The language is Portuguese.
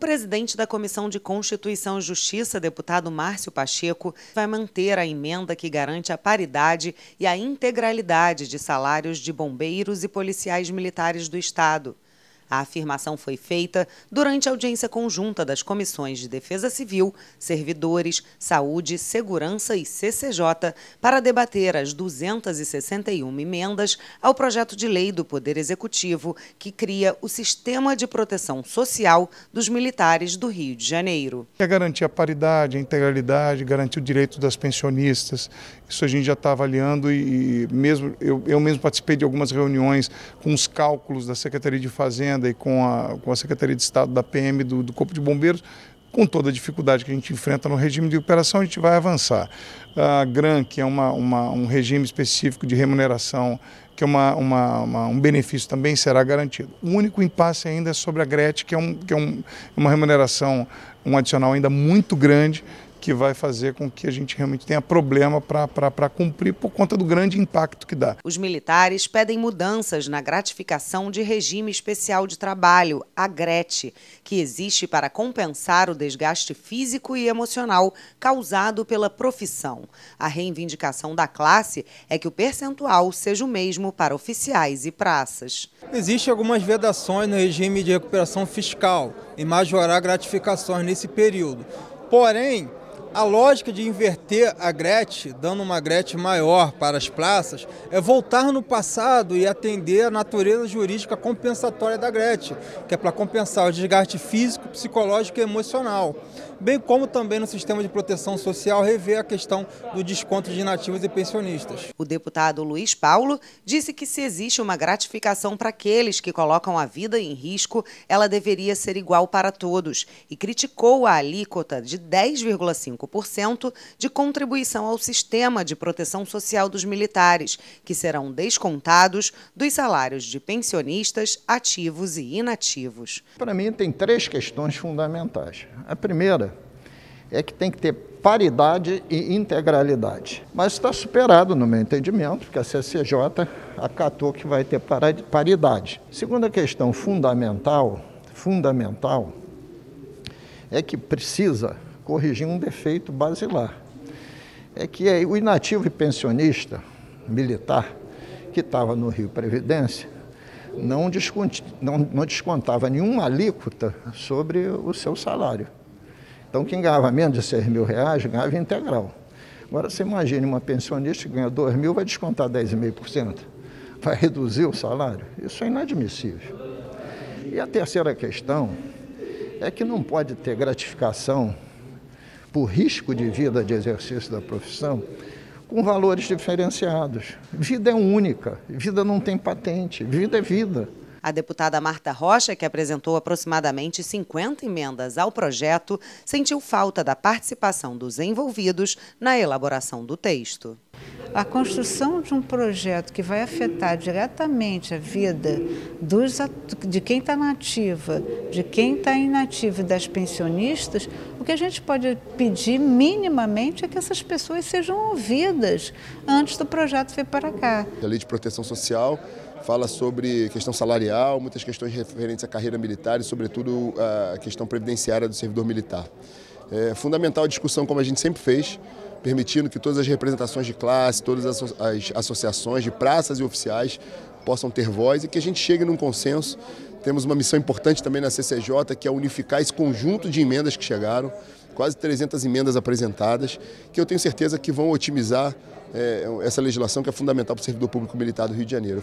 presidente da Comissão de Constituição e Justiça, deputado Márcio Pacheco, vai manter a emenda que garante a paridade e a integralidade de salários de bombeiros e policiais militares do Estado. A afirmação foi feita durante a audiência conjunta das comissões de Defesa Civil, Servidores, Saúde, Segurança e CCJ para debater as 261 emendas ao projeto de lei do Poder Executivo que cria o Sistema de Proteção Social dos Militares do Rio de Janeiro. É garantir a paridade, a integralidade, garantir o direito das pensionistas. Isso a gente já está avaliando e, mesmo eu, eu mesmo participei de algumas reuniões com os cálculos da Secretaria de Fazenda Fazenda e com a, com a Secretaria de Estado da PM do, do Corpo de Bombeiros, com toda a dificuldade que a gente enfrenta no regime de operação, a gente vai avançar. A GRAN, que é uma, uma um regime específico de remuneração, que é uma, uma, uma, um benefício também será garantido. O único impasse ainda é sobre a GRET, que é, um, que é um, uma remuneração, um adicional ainda muito grande, que vai fazer com que a gente realmente tenha problema para cumprir por conta do grande impacto que dá. Os militares pedem mudanças na gratificação de regime especial de trabalho, a GRET, que existe para compensar o desgaste físico e emocional causado pela profissão. A reivindicação da classe é que o percentual seja o mesmo para oficiais e praças. Existem algumas vedações no regime de recuperação fiscal em majorar gratificações nesse período. Porém, a lógica de inverter a grete, dando uma grete maior para as praças, é voltar no passado e atender a natureza jurídica compensatória da grete, que é para compensar o desgaste físico, psicológico e emocional, bem como também no sistema de proteção social rever a questão do desconto de nativos e pensionistas. O deputado Luiz Paulo disse que se existe uma gratificação para aqueles que colocam a vida em risco, ela deveria ser igual para todos e criticou a alíquota de 10,5 de contribuição ao sistema de proteção social dos militares, que serão descontados dos salários de pensionistas, ativos e inativos. Para mim, tem três questões fundamentais. A primeira é que tem que ter paridade e integralidade. Mas está superado, no meu entendimento, porque a CCJ acatou que vai ter paridade. Segunda questão fundamental, fundamental, é que precisa corrigir um defeito basilar. É que é o inativo e pensionista militar que estava no Rio Previdência não, descont, não, não descontava nenhuma alíquota sobre o seu salário. Então, quem ganhava menos de 6 mil reais ganhava integral. Agora, você imagine uma pensionista que ganha 2 mil, vai descontar 10,5%, vai reduzir o salário. Isso é inadmissível. E a terceira questão é que não pode ter gratificação por risco de vida de exercício da profissão, com valores diferenciados. Vida é única, vida não tem patente, vida é vida. A deputada Marta Rocha, que apresentou aproximadamente 50 emendas ao projeto, sentiu falta da participação dos envolvidos na elaboração do texto a construção de um projeto que vai afetar diretamente a vida dos, de quem está nativa, de quem está inativa e das pensionistas, o que a gente pode pedir minimamente é que essas pessoas sejam ouvidas antes do projeto vir para cá. A lei de proteção social fala sobre questão salarial, muitas questões referentes à carreira militar e, sobretudo, a questão previdenciária do servidor militar. É fundamental a discussão, como a gente sempre fez, permitindo que todas as representações de classe, todas as associações de praças e oficiais possam ter voz e que a gente chegue num consenso. Temos uma missão importante também na CCJ, que é unificar esse conjunto de emendas que chegaram, quase 300 emendas apresentadas, que eu tenho certeza que vão otimizar é, essa legislação que é fundamental para o servidor público militar do Rio de Janeiro.